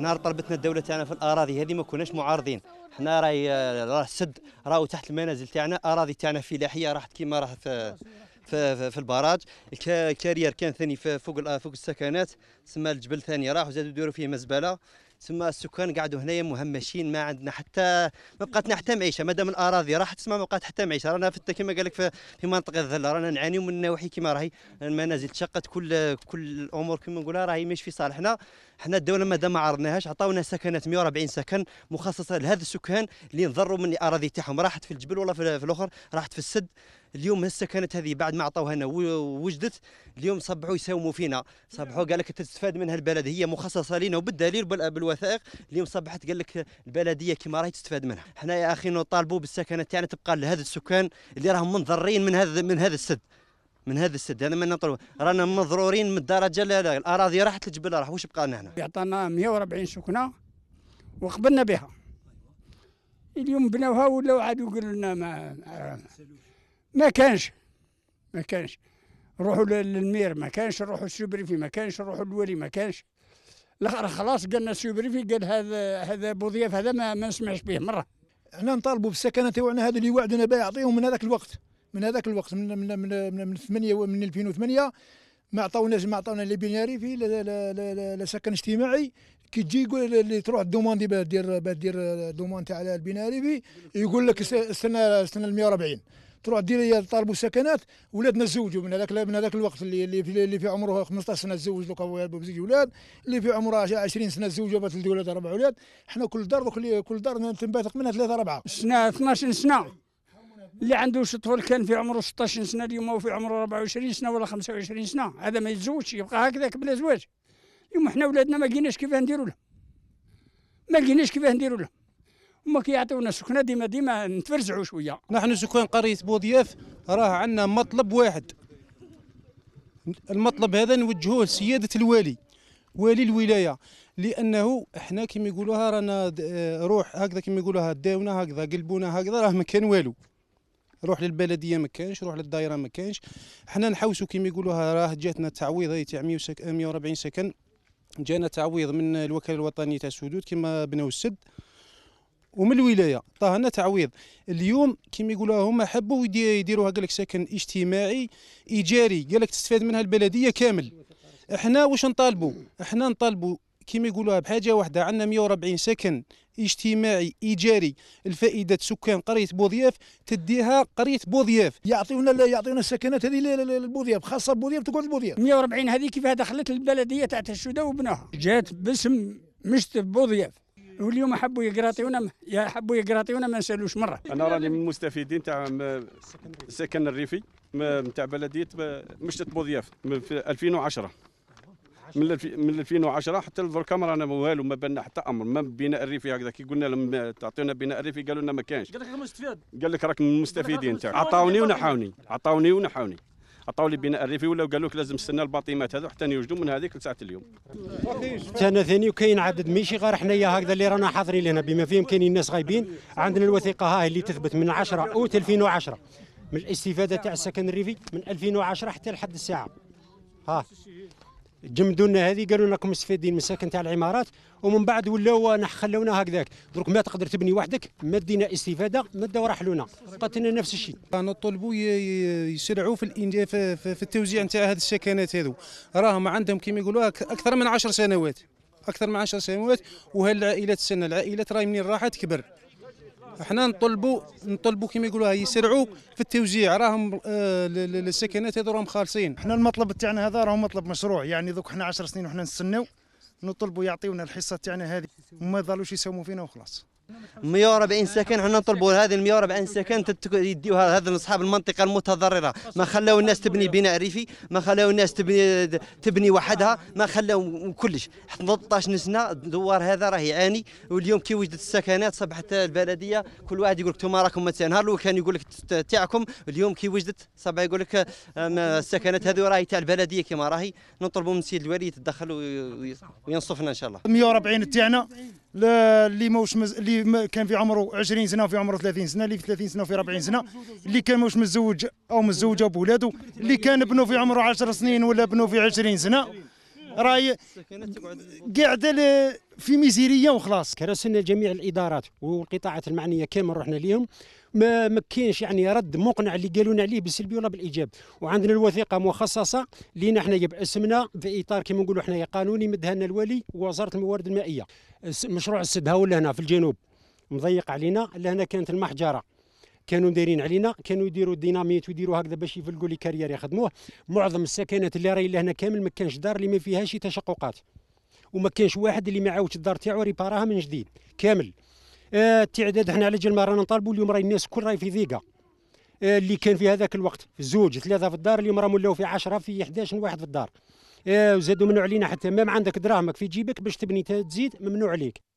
نهار طلبتنا الدوله تاعنا في الاراضي هذه ما كناش معارضين حنا راهي آه، راه السد راهو تحت المنازل تاعنا اراضي تاعنا فلاحيه راحت كيما راه في في, في البراج الكارير كان ثاني فوق آه، فوق السكنات تسمى الجبل ثاني راح وزادوا يديروا فيه مزبله تسمى السكان قعدوا هنايا مهمشين ما عندنا حتى ما بقاتنا حتى معيشه ما دام الاراضي راحت تسمى ما بقات حتى معيشه رانا في كما قال لك في, منطقه الظل رانا نعانيو من نواحي كما راهي المنازل تشقت كل كل الامور كما نقولها راهي مش في صالحنا حنا الدوله ما دام ما عرضناهاش عطاونا سكنات 140 سكن مخصصه لهذا السكان اللي انضروا من الاراضي تاعهم راحت في الجبل ولا في الاخر راحت في السد اليوم هسه كانت هذه بعد ما عطوها لنا وجدت اليوم صبحوا يساوموا فينا صبحوا قال لك تستفاد منها البلد هي مخصصه لنا وبالدليل بالوثائق اليوم صبحت قال لك البلديه كما راهي تستفاد منها حنا يا اخي نطالبوا بالسكنه تاعنا يعني تبقى لهذا السكان اللي راهم منضرين من هذا من هذا السد من هذا السد هذا يعني ما نطلب رانا مضرورين من الدرجه لا الاراضي راحت الجبل راح واش بقى لنا هنا يعطانا 140 سكنه وقبلنا بها اليوم بناوها ولا عاد يقول لنا ما ما كانش ما كانش نروحوا للمير ما كانش نروحوا السوبريفي ما كانش نروحوا للوالي ما كانش الاخر خلاص قالنا السوبريفي قال هذا هذا بوضياف هذا ما, ما نسمعش به مره احنا نطالبوا بالسكنه تاعنا هذا اللي وعدنا به يعطيهم من هذاك الوقت من هذاك الوقت من من من من, من 8 من 2008 ما عطاوناش ما عطاونا لي بيناري في لا لا لا لا سكن اجتماعي كي تجي يقول اللي تروح دوموندي دير دير دوموند تاع البيناري يقول لك استنى استنى 140 تروح دير طالبوا سكنات ولادنا تزوجوا من هذاك من هذاك الوقت اللي اللي في عمره 15 سنه تزوج دوكا بزوج اولاد اللي في عمره 20 سنه تزوج وبات ثلاث اولاد اربع اولاد حنا كل دار دوك كل دار تنبثق منها ثلاثه اربعه سنه 12 سنه اللي عنده طفل كان في عمره 16 سنه اليوم هو في عمره 24 سنه ولا 25 سنه هذا ما يتزوجش يبقى هكذاك بلا زواج اليوم حنا ولادنا ما لقيناش كيفاه نديروا له ما لقيناش كيفاه نديروا له هما كيعطيونا سكنه ديما ديما نتفرزعوا شويه نحن سكان قريه بوضياف راه عندنا مطلب واحد المطلب هذا نوجهوه لسياده الوالي والي الولايه لانه احنا كما يقولوها رانا آه، روح هكذا كما يقولوها داونا هكذا قلبونا هكذا راه ما كان والو روح للبلديه ما كانش روح للدائره ما كانش حنا نحوسوا كما يقولوها راه جاتنا تعويض تاع 140 سكن جانا تعويض من الوكاله الوطنيه تاع السدود كما بنوا السد ومن الولايه طاهنا تعويض اليوم كما يقولوها هما حبوا يديروها قال لك سكن اجتماعي ايجاري قال لك تستفاد منها البلديه كامل احنا واش نطالبوا احنا نطالبوا كما يقولوها بحاجه واحده عندنا 140 سكن اجتماعي ايجاري الفائده سكان قريه بوضياف تديها قريه بوضياف يعطيونا لا يعطيونا السكنات هذه للبوضياف خاصه بوضياف تقعد بوضياف 140 هذه كيفها دخلت البلديه تاع الشده وبناها جات باسم مشت بوضياف واليوم حبوا يقراطيونا حبوا يقراطيونا ما نسالوش مره انا راني من المستفيدين تاع السكن الريفي نتاع بلديه مشتت بوضياف في 2010 من من 2010 حتى لدركا ما رانا والو ما بنا حتى امر ما بناء الريفي هكذا كي قلنا لهم تعطينا بناء الريفي قالوا لنا ما كانش قال لك مستفيد قال لك راك من المستفيدين تاعك عطاوني ونحاوني عطاوني ونحاوني عطاو لي بناء الريفي ولاو قالوا لك لازم تستنى الباطيمات هذو حتى يوجدوا من هذيك لساعه اليوم. انا ثاني وكاين عدد ماشي غير حنايا هكذا اللي رانا حاضرين لهنا بما فيهم كاينين ناس غايبين عندنا الوثيقه هاي اللي تثبت من 10 اوت 2010 من الاستفاده تاع السكن الريفي من 2010 حتى لحد الساعه. ها جمدونا هذه قالوا لنا راكم مستفيدين مساكن تاع العمارات ومن بعد ولاو خلونا هكذاك درك ما تقدر تبني وحدك ما دينا استفاده ما داو رحلونا قاتلنا نفس الشيء نطلبوا يسرعوا في في التوزيع نتاع هذه السكنات هذو راهم عندهم كما يقولوا اكثر من 10 سنوات اكثر من 10 سنوات وهالعائلات السنه العائلات راهي منين راحت كبر حنا نطلبوا نطلبوا كما يقولوها يسرعوا في التوزيع راهم السكنات آه، هذو راهم خالصين حنا المطلب تاعنا هذا راهو مطلب مشروع يعني دوك حنا 10 سنين وحنا نستناو نطلبوا يعطيونا الحصه تاعنا هذه وما ظلوش يساوموا فينا وخلاص 140 سكن حنا نطلبوا هذه ال 140 سكن يديوها هذا اصحاب المنطقه المتضرره ما خلاو الناس تبني بناء ريفي ما خلاو الناس تبني تبني وحدها ما خلاو كلش 13 سنه الدوار هذا راه يعاني واليوم كي وجدت السكنات صبحت البلديه كل واحد يقول لك انتم راكم نهار الاول كان يقول لك تاعكم اليوم كي وجدت صبح يقول لك السكنات هذه راهي تاع البلديه كما راهي نطلبوا من السيد الوالي يتدخل وينصفنا ان شاء الله 140 تاعنا اللي ماهوش مز... اللي ما كان في عمره 20 سنه وفي عمره 30 سنه اللي في 30 سنه وفي 40 سنه اللي كان ماهوش متزوج او متزوجه بولاده اللي كان ابنه في عمره 10 سنين ولا ابنه في 20 سنه راهي قاعده في ميزيريه وخلاص كرسنا جميع الادارات والقطاعات المعنيه كامل رحنا ليهم ما ما كاينش يعني رد مقنع اللي قالونا لنا عليه بالسلبي ولا بالايجاب وعندنا الوثيقه مخصصه لينا حنايا باسمنا في اطار كما نقولوا حنايا قانوني مدها لنا الولي ووزاره الموارد المائيه مشروع السد ولا هنا في الجنوب مضيق علينا لهنا كانت المحجره كانوا دايرين علينا كانوا يديروا ديناميت ويديروا هكذا باش يفلقوا لي كارير يخدموه معظم السكنات اللي راهي هنا كامل ما كانش دار اللي ما فيهاش تشققات وما كانش واحد اللي ما عاودش الدار تاعو ريباراها من جديد كامل التعداد آه، حنا على جال ما رانا نطالبوا اليوم راهي الناس الكل راهي في ضيقه آه، اللي كان في هذاك الوقت زوج ثلاثه في الدار اليوم راه ولاو في 10 في 11 واحد في الدار آه، وزادوا ممنوع علينا حتى ما عندك دراهمك في جيبك باش تبني تزيد ممنوع عليك